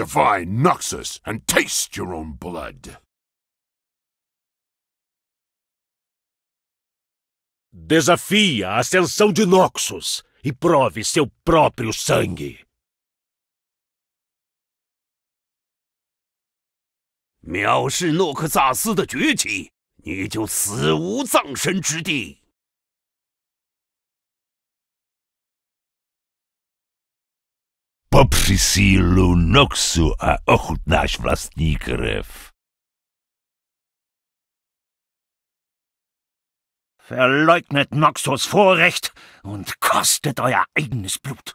Defy Noxus and taste your own blood. Desafia a ascensão de Noxus e prove seu próprio sangue. poprzy silu noksu, a ochut náš vlastní krev. Verleugnet Noxus Vorrecht und kostet euer eigenes Blut.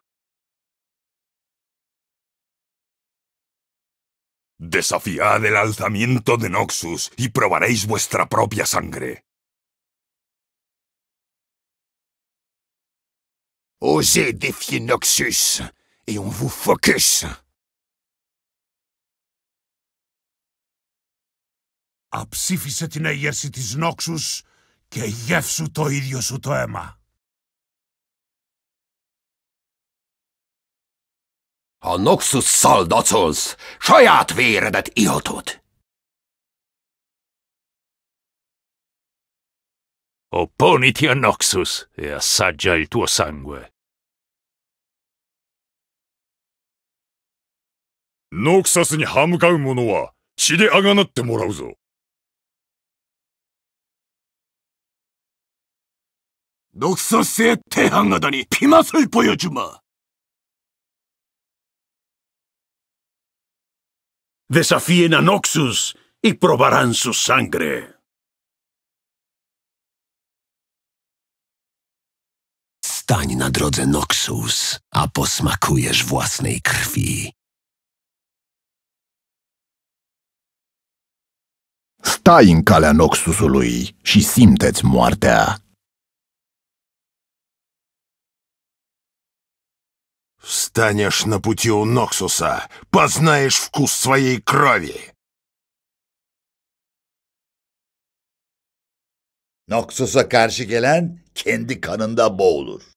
Desafiad el alzamiento de Noxus y probaréis vuestra propia sangre. Osez défier Noxus et on vous focus. Αψήφισε την έγερση της νόξους και γεύσου το ίδιο σου το αίμα. A Noxusszal dacolsz, saját véredet ihatod! Opponiti a Noxus e assaggia il tuo sangue. ノ o クサスに歯向かう者は血であがなってもらうぞ。ノクサスへ手半型にピマスイポヨジュマ Desafíen a Noxus y probarán su sangre. Stań na drodze Noxus, a posmakujesz własnej krwi. stai în calea Noxusului și simteți moartea. Встанешь на пути у Ноксуса, познаешь вкус своей крови. Noksus'a karşı gelen kendi kanında boğulur.